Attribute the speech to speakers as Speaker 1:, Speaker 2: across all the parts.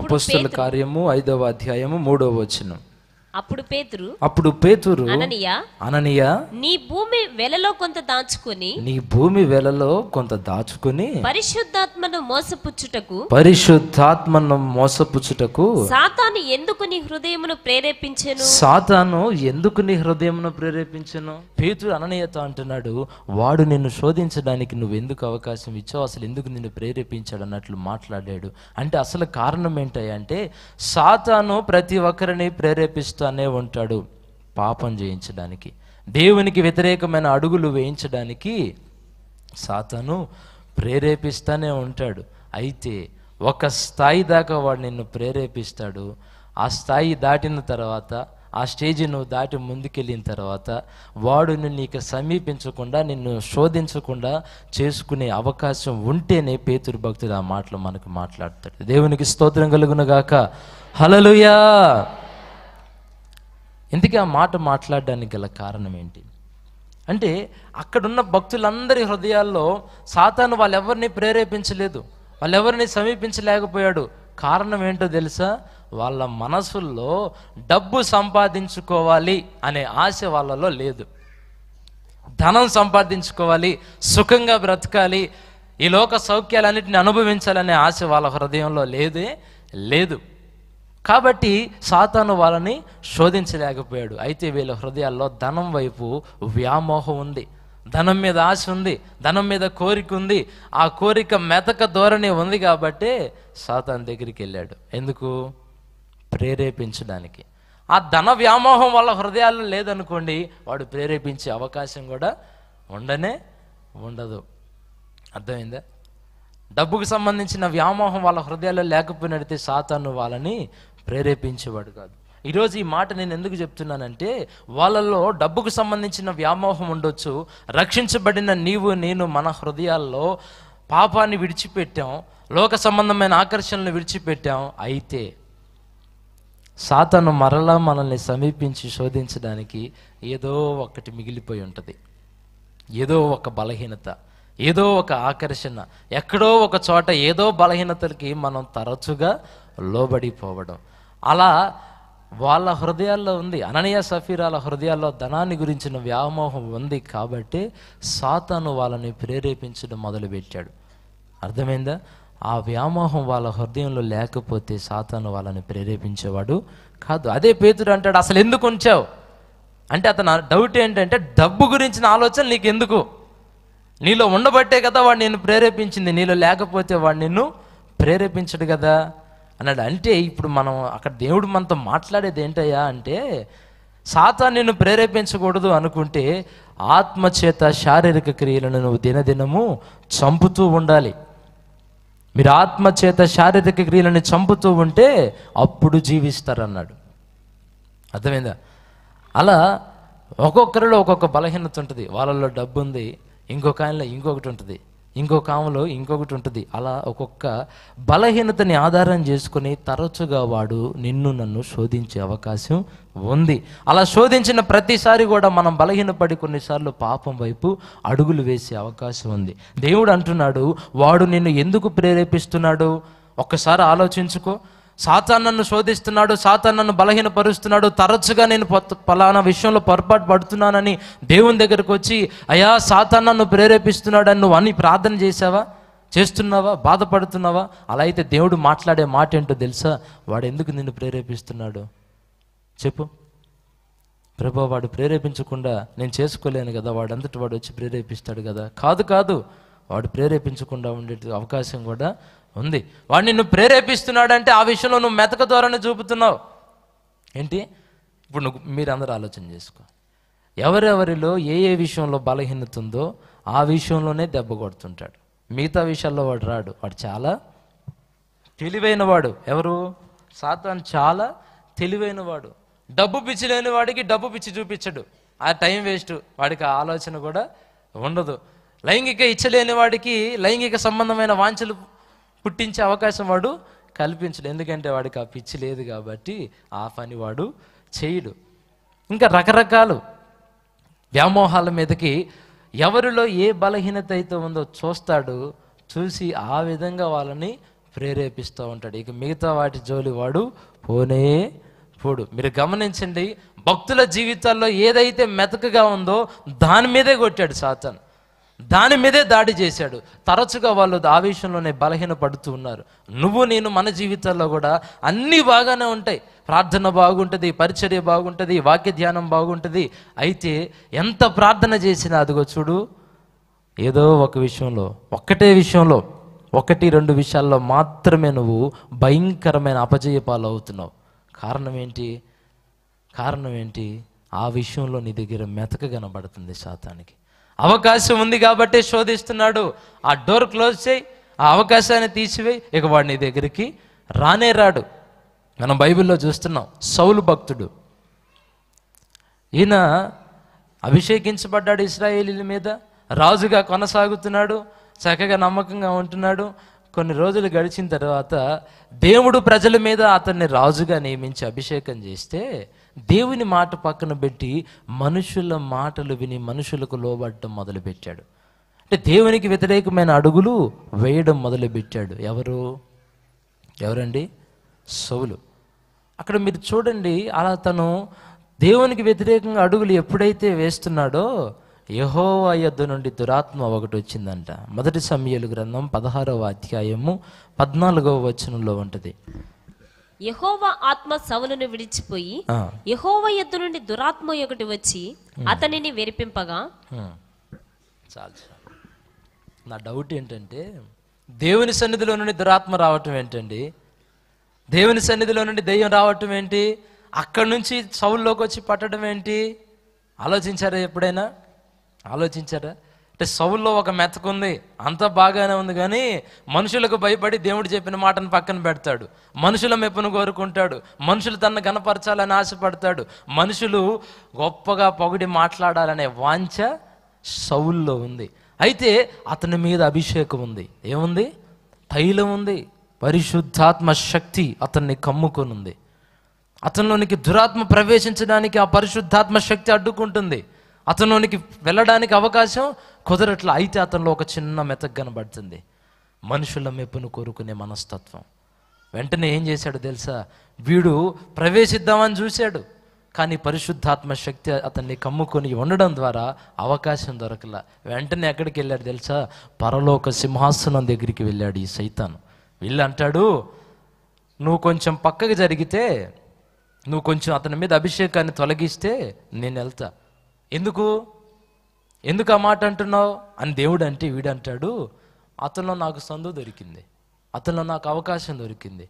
Speaker 1: అపోస్తుల కార్యము ఐదవ అధ్యాయము మూడవ వచనం అప్పుడు పేతురు అప్పుడు పేతురు అననియ నీ భూమి వెలలో కొంత దాచుకొని నీ భూమి వెలలో కొంత దాచుకుని పరిశుద్ధాత్మను మోసపుచ్చుటకు పరిశుద్ధాత్మను మోసపుచ్చుటకు సాతాను ఎందుకు నీ హృదయమును ప్రేరేపించను సాతాను ఎందుకు నీ హృదయమును ప్రేరేపించను పేతురు అననీయతో అంటున్నాడు వాడు నిన్ను శోధించడానికి నువ్వు ఎందుకు అవకాశం ఇచ్చావు అసలు ఎందుకు నిన్ను ప్రేరేపించాడు అన్నట్లు మాట్లాడాడు అంటే అసలు కారణం ఏంటంటే సాతాను ప్రతి ఒక్కరిని ప్రేరేపిస్తాడు చేస్తానే ఉంటాడు పాపం చేయించడానికి దేవునికి వ్యతిరేకమైన అడుగులు వేయించడానికి సాతను ప్రేరేపిస్తూనే ఉంటాడు అయితే ఒక స్థాయి దాకా వాడు నిన్ను ప్రేరేపిస్తాడు ఆ స్థాయి దాటిన తర్వాత ఆ స్టేజ్ నువ్వు దాటి ముందుకెళ్ళిన తర్వాత వాడును నీకు సమీపించకుండా నిన్ను శోధించకుండా చేసుకునే అవకాశం ఉంటేనే పేతురు భక్తుడు ఆ మాటలు మనకు మాట్లాడతాడు దేవునికి స్తోత్రం కలుగునగాక హలలుయా ఇంతకీ ఆ మాట మాట్లాడడానికి గల కారణం ఏంటి అంటే అక్కడున్న భక్తులందరి హృదయాల్లో సాతాను వాళ్ళెవరిని ప్రేరేపించలేదు వాళ్ళెవరిని సమీపించలేకపోయాడు కారణం ఏంటో తెలుసా వాళ్ళ మనసుల్లో డబ్బు సంపాదించుకోవాలి అనే ఆశ వాళ్ళలో లేదు ధనం సంపాదించుకోవాలి సుఖంగా బ్రతకాలి ఈ లోక సౌఖ్యాలన్నింటిని అనుభవించాలనే ఆశ వాళ్ళ హృదయంలో లేదే లేదు కాబట్టి సాతాను వాళ్ళని శోధించలేకపోయాడు అయితే వీళ్ళ హృదయాల్లో ధనం వైపు వ్యామోహం ఉంది ధనం మీద ఆశ ఉంది ధనం మీద కోరిక ఉంది ఆ కోరిక మెతక ధోరణి ఉంది కాబట్టి సాతాన్ దగ్గరికి వెళ్ళాడు ఎందుకు ప్రేరేపించడానికి ఆ ధన వ్యామోహం వల్ల హృదయాలు లేదనుకోండి వాడు ప్రేరేపించే అవకాశం కూడా ఉండనే ఉండదు అర్థమైందా డబ్బుకు సంబంధించిన వ్యామోహం వాళ్ళ హృదయాల్లో లేకపోయినట్టే సాతాను వాళ్ళని ప్రేరేపించేవాడు కాదు ఈరోజు ఈ మాట నేను ఎందుకు చెప్తున్నానంటే వాళ్ళల్లో డబ్బుకు సంబంధించిన వ్యామోహం ఉండొచ్చు రక్షించబడిన నీవు నేను మన హృదయాల్లో పాపాన్ని విడిచిపెట్టాం లోక సంబంధమైన ఆకర్షణలు విడిచిపెట్టాం అయితే సాతను మరలా మనల్ని సమీపించి శోధించడానికి ఏదో ఒకటి మిగిలిపోయి ఉంటుంది ఏదో ఒక బలహీనత ఏదో ఒక ఆకర్షణ ఎక్కడో ఒక చోట ఏదో బలహీనతలకి మనం తరచుగా లోబడిపోవడం అలా వాళ్ళ హృదయాల్లో ఉంది అననీయ సఫీరాల హృదయాల్లో ధనాన్ని గురించిన వ్యామోహం ఉంది కాబట్టి సాతాను వాళ్ళని ప్రేరేపించడం మొదలుపెట్టాడు అర్థమైందా ఆ వ్యామోహం వాళ్ళ హృదయంలో లేకపోతే సాతాను వాళ్ళని ప్రేరేపించేవాడు కాదు అదే పేతుడు అంటాడు అసలు ఎందుకు ఉంచావు అంటే అతను డౌట్ ఏంటంటే డబ్బు గురించిన ఆలోచన నీకు ఎందుకు నీలో ఉండబట్టే కదా వాడు నేను ప్రేరేపించింది నీలో లేకపోతే వాడు నిన్ను ప్రేరేపించడు కదా అన్నాడు అంటే ఇప్పుడు మనం అక్కడ దేవుడు మనతో మాట్లాడేది ఏంటయ్యా అంటే సాతా నిన్ను ప్రేరేపించకూడదు అనుకుంటే ఆత్మచేత శారీరక క్రియలను నువ్వు దినదినము చంపుతూ ఉండాలి మీరు ఆత్మచేత శారీరక క్రియలను చంపుతూ ఉంటే అప్పుడు జీవిస్తారన్నాడు అర్థమైందా అలా ఒక్కొక్కరిలో ఒక్కొక్క బలహీనత ఉంటుంది వాళ్ళలో డబ్బు ఉంది ఇంకొక ఆయనలో ఇంకొకటి ఉంటుంది ఇంకొక ఆమెలో ఇంకొకటి ఉంటుంది అలా ఒక్కొక్క బలహీనతని ఆధారం చేసుకుని తరచుగా వాడు నిన్ను నన్ను శోధించే అవకాశం ఉంది అలా శోధించిన ప్రతిసారి కూడా మనం బలహీనపడి కొన్నిసార్లు పాపం వైపు అడుగులు వేసే అవకాశం ఉంది దేవుడు అంటున్నాడు వాడు నిన్ను ఎందుకు ప్రేరేపిస్తున్నాడు ఒక్కసారి ఆలోచించుకో సాతాన్ నన్ను శోధిస్తున్నాడు సాతాన్ నన్ను బలహీనపరుస్తున్నాడు తరచుగా నేను పలానా విషయంలో పొరపాటు పడుతున్నానని దేవుని దగ్గరకు వచ్చి అయా సాతాన్ నన్ను అని నువ్వు అని ప్రార్థన చేసావా చేస్తున్నావా బాధపడుతున్నావా అలా అయితే దేవుడు మాట్లాడే మాట ఏంటో తెలుసా వాడు ఎందుకు నిన్ను ప్రేరేపిస్తున్నాడు చెప్పు ప్రభా వాడు ప్రేరేపించకుండా నేను చేసుకోలేను కదా వాడంతటి వాడు వచ్చి ప్రేరేపిస్తాడు కదా కాదు కాదు వాడు ప్రేరేపించకుండా ఉండే అవకాశం కూడా ఉంది వాడిని నువ్వు ప్రేరేపిస్తున్నాడంటే ఆ విషయంలో నువ్వు మెతక ధోరణి చూపుతున్నావు ఏంటి ఇప్పుడు నువ్వు మీరు అందరూ ఆలోచన చేసుకో ఎవరెవరిలో ఏ ఏ విషయంలో బలహీనత ఉందో ఆ విషయంలోనే దెబ్బ కొడుతుంటాడు మిగతా విషయాల్లో వాడు రాడు వాడు చాలా తెలివైన వాడు ఎవరు సాతాన్ చాలా తెలివైన వాడు డబ్బు పిచ్చి లేని వాడికి డబ్బు పిచ్చి చూపించడు ఆ టైం వేస్ట్ వాడికి ఆ ఆలోచన కూడా ఉండదు లైంగిక ఇచ్చలేని వాడికి లైంగిక సంబంధమైన వాంఛలు పుట్టించే అవకాశం వాడు కల్పించడు ఎందుకంటే వాడికి ఆ పిచ్చి లేదు కాబట్టి ఆ పని వాడు చేయడు ఇంకా రకరకాలు వ్యామోహాల మీదకి ఎవరిలో ఏ బలహీనత అయితే ఉందో చూస్తాడు చూసి ఆ విధంగా వాళ్ళని ప్రేరేపిస్తూ ఉంటాడు ఇక మిగతా వాటి జోలి వాడు పోనే పోడు మీరు గమనించండి భక్తుల జీవితాల్లో ఏదైతే మెతకగా ఉందో దాని మీదే కొట్టాడు సాతన్ దాని మీదే దాడి చేశాడు తరచుగా వాళ్ళు ఆవేశంలోనే బలహీన పడుతూ ఉన్నారు నువ్వు నేను మన జీవితాల్లో కూడా అన్నీ బాగానే ఉంటాయి ప్రార్థన బాగుంటుంది పరిచర్య బాగుంటుంది వాక్య ధ్యానం బాగుంటుంది అయితే ఎంత ప్రార్థన చేసినా అదిగో చూడు ఏదో ఒక విషయంలో ఒక్కటే విషయంలో ఒకటి రెండు విషయాల్లో మాత్రమే నువ్వు భయంకరమైన అపజయ పాలవుతున్నావు కారణం ఏంటి కారణం ఏంటి ఆ విషయంలో నీ దగ్గర మెతక కనబడుతుంది శాతానికి అవకాశం ఉంది కాబట్టి శోధిస్తున్నాడు ఆ డోర్ క్లోజ్ చేయి ఆ అవకాశాన్ని తీసివేయి ఇక వాడు నీ దగ్గరికి రానే రాడు మనం బైబిల్లో చూస్తున్నాం సౌలు భక్తుడు ఈయన అభిషేకించబడ్డాడు ఇస్రాయేలీల మీద రాజుగా కొనసాగుతున్నాడు చక్కగా నమ్మకంగా ఉంటున్నాడు కొన్ని రోజులు గడిచిన తర్వాత దేవుడు ప్రజల మీద అతన్ని రాజుగా నియమించి అభిషేకం చేస్తే దేవుని మాట పక్కన పెట్టి మనుషుల మాటలు విని మనుషులకు లోబడటం మొదలుపెట్టాడు అంటే దేవునికి వ్యతిరేకమైన అడుగులు వేయడం మొదలుపెట్టాడు ఎవరు ఎవరండి సౌలు అక్కడ మీరు చూడండి అలా తను దేవునికి వ్యతిరేకంగా అడుగులు ఎప్పుడైతే వేస్తున్నాడో యహో యొద్ద నుండి దురాత్మ ఒకటి వచ్చిందంట మొదటి సమయలు గ్రంథం పదహారవ అధ్యాయము పద్నాలుగవ వచనంలో ఉంటుంది యహోవా ఆత్మ సౌలును విడిచిపోయి యహోవ ఎద్దు నుండి దురాత్మ ఒకటి వచ్చి అతనిని వెరిపింపగా చాలు నా డౌట్ ఏంటంటే దేవుని సన్నిధిలో నుండి దురాత్మ రావటం ఏంటండి దేవుని సన్నిధిలో నుండి దెయ్యం రావటం ఏంటి అక్కడి నుంచి సౌల్లోకి వచ్చి పట్టడం ఏంటి ఆలోచించారా ఎప్పుడైనా ఆలోచించారా అంటే సవుల్లో ఒక మెతకుంది అంత బాగానే ఉంది కానీ మనుషులకు భయపడి దేవుడు చెప్పిన మాటను పక్కన పెడతాడు మనుషుల మెప్పును కోరుకుంటాడు మనుషులు తనను కనపరచాలని ఆశపడతాడు మనుషులు గొప్పగా పొగిడి మాట్లాడాలనే వాంఛ సవుల్లో ఉంది అయితే అతని మీద అభిషేకం ఉంది ఏముంది తైలం ఉంది పరిశుద్ధాత్మ శక్తి అతన్ని కమ్ముకొనుంది అతనిలోనికి దురాత్మ ప్రవేశించడానికి ఆ పరిశుద్ధాత్మ శక్తి అడ్డుకుంటుంది అతనిలోనికి వెళ్ళడానికి అవకాశం కుదరట్ల అయితే అతనిలో ఒక చిన్న మెతక్ కనబడుతుంది మనుషుల మెప్పును కోరుకునే మనస్తత్వం వెంటనే ఏం చేశాడు తెలుసా వీడు ప్రవేశిద్దామని చూశాడు కానీ పరిశుద్ధాత్మ శక్తి అతన్ని కమ్ముకొని ఉండడం ద్వారా అవకాశం దొరకల వెంటనే ఎక్కడికి వెళ్ళాడు తెలుసా పరలోక సింహాసనం దగ్గరికి వెళ్ళాడు ఈ సైతాను వెళ్ళి అంటాడు నువ్వు కొంచెం పక్కకు జరిగితే నువ్వు కొంచెం అతని మీద అభిషేకాన్ని తొలగిస్తే నేను వెళ్తా ఎందుకు ఎందుకు ఆ మాట అంటున్నావు అని దేవుడు అంటే వీడంటాడు అతనిలో నాకు సందు దొరికింది అతనిలో నాకు అవకాశం దొరికింది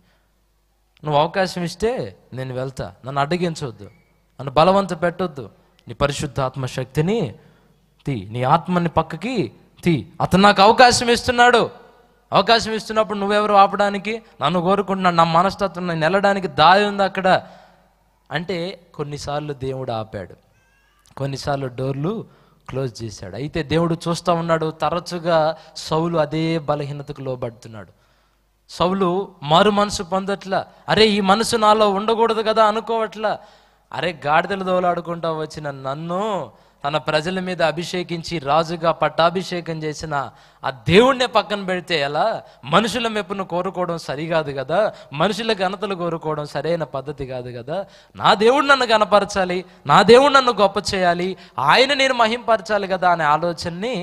Speaker 1: నువ్వు అవకాశం ఇస్తే నేను వెళ్తా నన్ను అడ్డగించవద్దు నన్ను బలవంత పెట్టొద్దు నీ పరిశుద్ధ ఆత్మశక్తిని తీ నీ ఆత్మని పక్కకి తీ అతను నాకు అవకాశం ఇస్తున్నాడు అవకాశం ఇస్తున్నప్పుడు నువ్వెవరు ఆపడానికి నన్ను కోరుకుంటున్నాను నా మనస్తత్వం నేను వెళ్ళడానికి దారి ఉంది అక్కడ అంటే కొన్నిసార్లు దేవుడు ఆపాడు కొన్నిసార్లు డోర్లు క్లోజ్ చేశాడు అయితే దేవుడు చూస్తూ ఉన్నాడు తరచుగా సౌలు అదే బలహీనతకు లోబడుతున్నాడు సౌలు మారు మనసు పొందట్లా అరే ఈ మనసు నాలో ఉండకూడదు కదా అనుకోవట్లా అరే గాడిదలు దోలాడుకుంటా వచ్చిన నన్ను తన ప్రజల మీద అభిషేకించి రాజుగా పట్టాభిషేకం చేసిన ఆ దేవుణ్ణే పక్కన పెడితే ఎలా మనుషుల మెప్పును కోరుకోవడం సరికాదు కదా మనుషుల ఘనతలు కోరుకోవడం సరైన పద్ధతి కాదు కదా నా దేవుడు నన్ను గనపరచాలి నా దేవుడు నన్ను గొప్ప చేయాలి ఆయన నేను మహింపరచాలి కదా అనే ఆలోచనని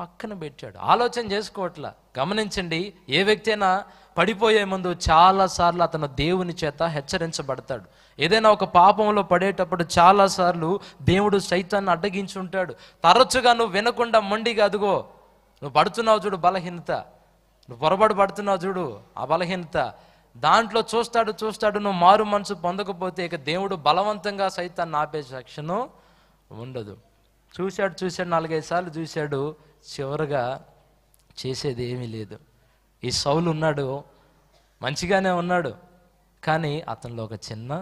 Speaker 1: పక్కన పెట్టాడు ఆలోచన చేసుకోవట్లా గమనించండి ఏ వ్యక్తి అయినా పడిపోయే ముందు చాలాసార్లు అతను దేవుని చేత హెచ్చరించబడతాడు ఏదైనా ఒక పాపంలో పడేటప్పుడు చాలాసార్లు దేవుడు సైతాన్ని అడ్డగించి ఉంటాడు తరచుగా నువ్వు వినకుండా మొండిగా అదుగో నువ్వు పడుతున్నావు చూడు బలహీనత నువ్వు పొరపాటు పడుతున్నావు చూడు ఆ బలహీనత దాంట్లో చూస్తాడు చూస్తాడు నువ్వు మారు మనసు పొందకపోతే ఇక దేవుడు బలవంతంగా సైతాన్ని ఆపే సెక్షను ఉండదు చూశాడు చూశాడు నాలుగైదు సార్లు చూశాడు చివరగా చేసేది ఏమీ లేదు ఈ సౌలు ఉన్నాడు మంచిగానే ఉన్నాడు కానీ అతనిలో ఒక చిన్న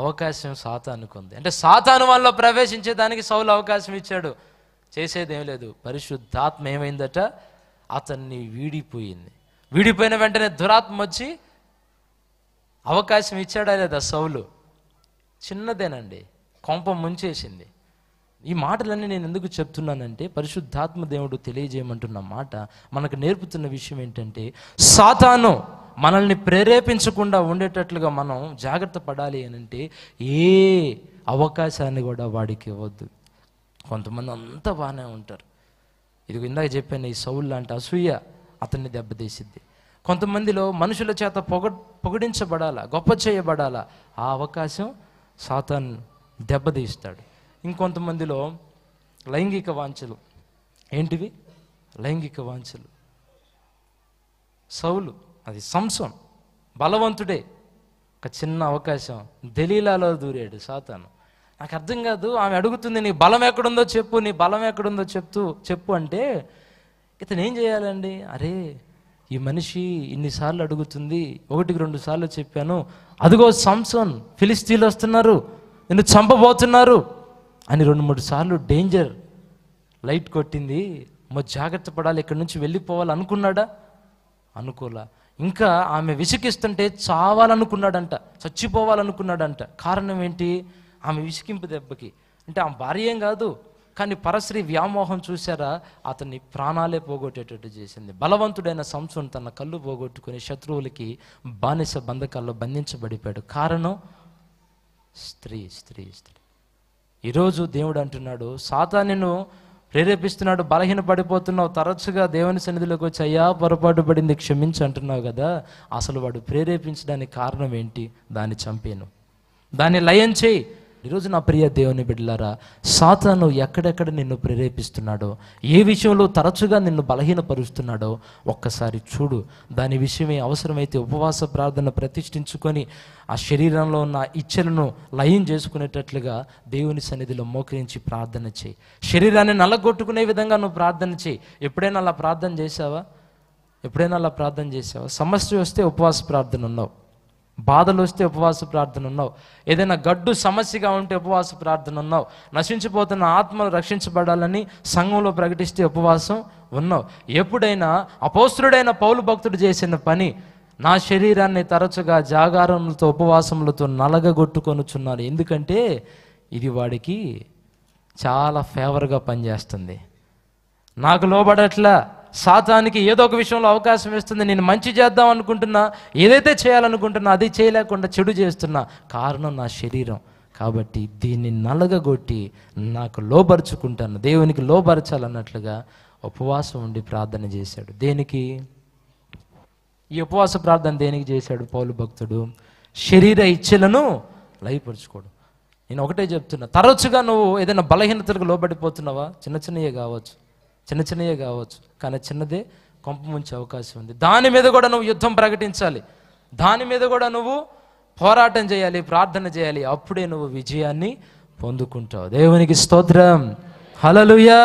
Speaker 1: అవకాశం సాతానికి ఉంది అంటే సాతాను వల్ల ప్రవేశించేదానికి సౌలు అవకాశం ఇచ్చాడు చేసేదేం లేదు పరిశుద్ధాత్మ ఏమైందట అతన్ని వీడిపోయింది వీడిపోయిన వెంటనే దురాత్మ వచ్చి అవకాశం ఇచ్చాడా లేదా సౌలు చిన్నదేనండి కొంప ముంచేసింది ఈ మాటలన్నీ నేను ఎందుకు చెప్తున్నానంటే పరిశుద్ధాత్మ దేవుడు తెలియజేయమంటున్న మాట మనకు నేర్పుతున్న విషయం ఏంటంటే సాతాను మనల్ని ప్రేరేపించకుండా ఉండేటట్లుగా మనం జాగ్రత్త పడాలి అనంటే ఏ అవకాశాన్ని కూడా వాడికి ఇవ్వద్దు కొంతమంది అంతా బాగానే ఉంటారు ఇది ఇందాక చెప్పాను ఈ సౌల్ లాంటి అసూయ అతన్ని దెబ్బతీసిద్ది కొంతమందిలో మనుషుల చేత పొగ పొగిడించబడాలా గొప్ప చేయబడాలా ఆ అవకాశం సాతాన్ దెబ్బతీస్తాడు ఇంకొంతమందిలో లైంగిక వాంఛలు ఏంటివి లైంగిక వాంఛలు సౌలు అది సంసోన్ బలవంతుడే ఒక చిన్న అవకాశం దలీలాలో దూరాడు సాతాను నాకు అర్థం కాదు ఆమె అడుగుతుంది నీ బలం ఎక్కడుందో చెప్పు నీ బలం ఎక్కడుందో చెప్తూ చెప్పు అంటే ఇతను ఏం చేయాలండి అరే ఈ మనిషి ఇన్నిసార్లు అడుగుతుంది ఒకటికి రెండు సార్లు చెప్పాను అదిగో సంసోన్ ఫిలిస్తీన్లు వస్తున్నారు నిన్ను చంపబోతున్నారు అని రెండు మూడు సార్లు డేంజర్ లైట్ కొట్టింది మరి జాగ్రత్త పడాలి ఇక్కడి నుంచి వెళ్ళిపోవాలి అనుకున్నాడా అనుకోలా ఇంకా ఆమె విసికిస్తుంటే చావాలనుకున్నాడంట చచ్చిపోవాలనుకున్నాడంట కారణం ఏంటి ఆమె విసికింపు దెబ్బకి అంటే ఆమె భార్య ఏం కాదు కానీ పరశ్రీ వ్యామోహం చూసారా అతన్ని ప్రాణాలే పోగొట్టేటట్టు చేసింది బలవంతుడైన సంస్థను తన కళ్ళు పోగొట్టుకుని శత్రువులకి బానిస బంధకాల్లో బంధించబడిపోయాడు కారణం స్త్రీ స్త్రీ స్త్రీ ఈరోజు దేవుడు అంటున్నాడు సాతా ప్రేరేపిస్తున్నాడు బలహీన పడిపోతున్నావు తరచుగా దేవుని సన్నిధిలోకి వచ్చి అయ్యా పొరపాటు పడింది క్షమించి అంటున్నావు కదా అసలు వాడు ప్రేరేపించడానికి కారణం ఏంటి దాన్ని చంపాను దాన్ని లయం చేయి ఈరోజు నా ప్రియ దేవుని బిడ్డలారా సాతాను ఎక్కడెక్కడ నిన్ను ప్రేరేపిస్తున్నాడో ఏ విషయంలో తరచుగా నిన్ను బలహీనపరుస్తున్నాడో ఒక్కసారి చూడు దాని విషయమే అవసరమైతే ఉపవాస ప్రార్థన ప్రతిష్ఠించుకొని ఆ శరీరంలో ఉన్న ఇచ్చలను లయం చేసుకునేటట్లుగా దేవుని సన్నిధిలో మోకరించి ప్రార్థన చేయి శరీరాన్ని నల్లగొట్టుకునే విధంగా నువ్వు ప్రార్థన చేయి ఎప్పుడైనా అలా ప్రార్థన చేసావా ఎప్పుడైనా అలా ప్రార్థన చేసావా సమస్య వస్తే ఉపవాస ప్రార్థన ఉన్నావు బాధలు వస్తే ఉపవాస ప్రార్థన ఉన్నావు ఏదైనా గడ్డు సమస్యగా ఉంటే ఉపవాస ప్రార్థన ఉన్నావు నశించిపోతున్న ఆత్మలు రక్షించబడాలని సంఘంలో ప్రకటిస్తే ఉపవాసం ఉన్నావు ఎప్పుడైనా అపోస్తుడైన పౌలు భక్తుడు చేసిన పని నా శరీరాన్ని తరచుగా జాగారములతో ఉపవాసములతో నలగగొట్టుకొనుచున్నాను ఎందుకంటే ఇది వాడికి చాలా ఫేవర్గా పనిచేస్తుంది నాకు లోబడట్లా సాతానికి ఏదో ఒక విషయంలో అవకాశం ఇస్తుంది నేను మంచి చేద్దాం అనుకుంటున్నా ఏదైతే చేయాలనుకుంటున్నా అది చేయలేకుండా చెడు చేస్తున్నా కారణం నా శరీరం కాబట్టి దీన్ని నలగగొట్టి నాకు లోపరుచుకుంటాను దేవునికి లోపరచాలన్నట్లుగా ఉపవాసం ఉండి ప్రార్థన చేశాడు దేనికి ఈ ఉపవాస ప్రార్థన దేనికి చేశాడు పౌలు భక్తుడు శరీర ఇచ్చలను లయపరుచుకోడు నేను ఒకటే చెప్తున్నా తరచుగా నువ్వు ఏదైనా బలహీనతలకు లోబడిపోతున్నావా చిన్న చిన్నయే కావచ్చు చిన్న చిన్నయే కావచ్చు కానీ చిన్నదే కొంప ముంచే అవకాశం ఉంది దాని మీద కూడా నువ్వు యుద్ధం ప్రకటించాలి దాని మీద కూడా నువ్వు పోరాటం చేయాలి ప్రార్థన చేయాలి అప్పుడే నువ్వు విజయాన్ని పొందుకుంటావు దేవునికి స్తోత్రం హలలుయా